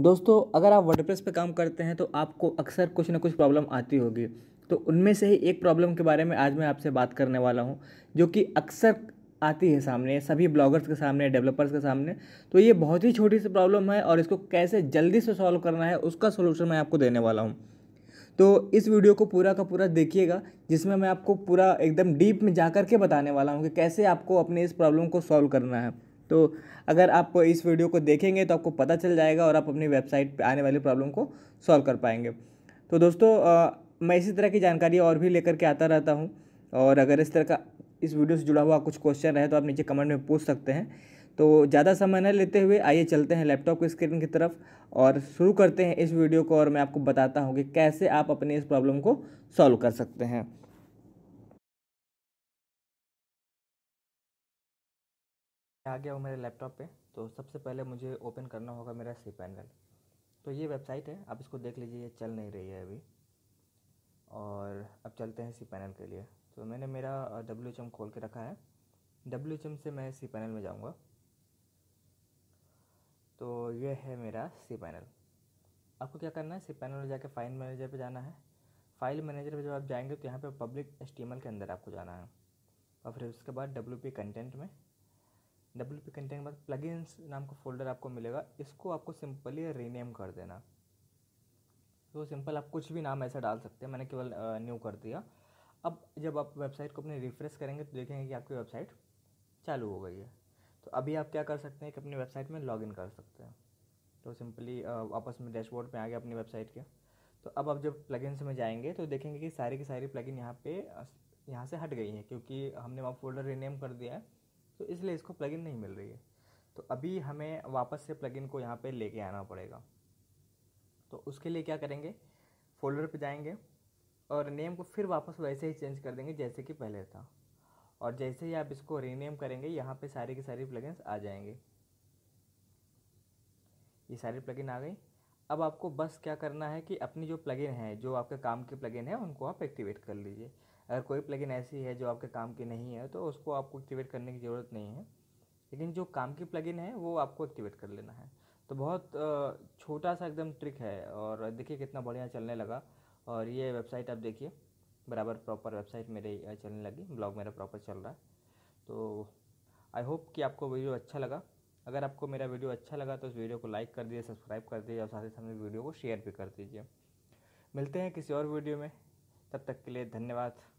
दोस्तों अगर आप वर्डप्रेस पे काम करते हैं तो आपको अक्सर कुछ ना कुछ प्रॉब्लम आती होगी तो उनमें से ही एक प्रॉब्लम के बारे में आज मैं आपसे बात करने वाला हूँ जो कि अक्सर आती है सामने सभी ब्लॉगर्स के सामने डेवलपर्स के सामने तो ये बहुत ही छोटी सी प्रॉब्लम है और इसको कैसे जल्दी से सॉल्व करना है उसका सोल्यूशन मैं आपको देने वाला हूँ तो इस वीडियो को पूरा का पूरा देखिएगा जिसमें मैं आपको पूरा एकदम डीप में जा कर के बताने वाला हूँ कि कैसे आपको अपने इस प्रॉब्लम को सॉल्व करना है तो अगर आप इस वीडियो को देखेंगे तो आपको पता चल जाएगा और आप अपनी वेबसाइट पर आने वाली प्रॉब्लम को सॉल्व कर पाएंगे तो दोस्तों आ, मैं इसी तरह की जानकारी और भी लेकर के आता रहता हूँ और अगर इस तरह का इस वीडियो से जुड़ा हुआ कुछ क्वेश्चन रहे तो आप नीचे कमेंट में पूछ सकते हैं तो ज़्यादा समय न लेते हुए आइए चलते हैं लैपटॉप की स्क्रीन की तरफ और शुरू करते हैं इस वीडियो को और मैं आपको बताता हूँ कि कैसे आप अपनी इस प्रॉब्लम को सॉल्व कर सकते हैं आ गया हूँ मेरे लैपटॉप पे तो सबसे पहले मुझे ओपन करना होगा मेरा सी पैनल तो ये वेबसाइट है आप इसको देख लीजिए ये चल नहीं रही है अभी और अब चलते हैं सी पैनल के लिए तो मैंने मेरा डब्ल्यू एच एम खोल के रखा है डब्ल्यू एच एम से मैं सी पैनल में जाऊँगा तो ये है मेरा सी पैनल आपको क्या करना है सी पैनल में जाके फाइल मैनेजर पे जाना है फाइल मैनेजर पे जब आप जाएंगे तो यहाँ पे पब्लिक एच के अंदर आपको जाना है और फिर उसके बाद डब्ल्यू पी कंटेंट में डब्ल्यू पी कंटेंट के बाद प्लगइन्स नाम का फोल्डर आपको मिलेगा इसको आपको सिंपली रीनेम कर देना तो सिंपल आप कुछ भी नाम ऐसा डाल सकते हैं मैंने केवल न्यू कर दिया अब जब आप वेबसाइट को अपने रिफ्रेश करेंगे तो देखेंगे कि आपकी वेबसाइट चालू हो गई है तो अभी आप क्या कर सकते हैं कि अपनी वेबसाइट में लॉगिन कर सकते हैं तो सिंपली वापस में डैशबोर्ड पे आ गया अपनी वेबसाइट के तो अब आप जब प्लगइन्स में जाएंगे तो देखेंगे कि सारी की सारी प्लगइन यहाँ पे यहाँ से हट गई हैं क्योंकि हमने वहाँ फोल्डर रीनेम कर दिया है तो इसलिए इसको प्लगइन नहीं मिल रही है तो अभी हमें वापस से प्लगइन को यहाँ पे लेके आना पड़ेगा तो उसके लिए क्या करेंगे फोल्डर पे जाएंगे और नेम को फिर वापस वैसे ही चेंज कर देंगे जैसे कि पहले था और जैसे ही आप इसको रीनेम करेंगे यहाँ पे सारे के सारे प्लगइन्स आ जाएंगे ये सारे प्लगइन आ गई अब आपको बस क्या करना है कि अपनी जो प्लगइन है जो आपके काम के प्लगइन है उनको आप एक्टिवेट कर लीजिए अगर कोई प्लगइन ऐसी है जो आपके काम की नहीं है तो उसको आपको एक्टिवेट करने की ज़रूरत नहीं है लेकिन जो काम की प्लगइन है वो आपको एक्टिवेट कर लेना है तो बहुत छोटा सा एकदम ट्रिक है और देखिए कितना बढ़िया चलने लगा और ये वेबसाइट आप देखिए बराबर प्रॉपर वेबसाइट मेरे चलने लगी ब्लॉग मेरा प्रॉपर चल रहा है तो आई होप कि आपको वीडियो अच्छा लगा अगर आपको मेरा वीडियो अच्छा लगा तो इस वीडियो को लाइक कर दीजिए सब्सक्राइब कर दीजिए और साथ ही साथ वीडियो को शेयर भी कर दीजिए मिलते हैं किसी और वीडियो में तब तक के लिए धन्यवाद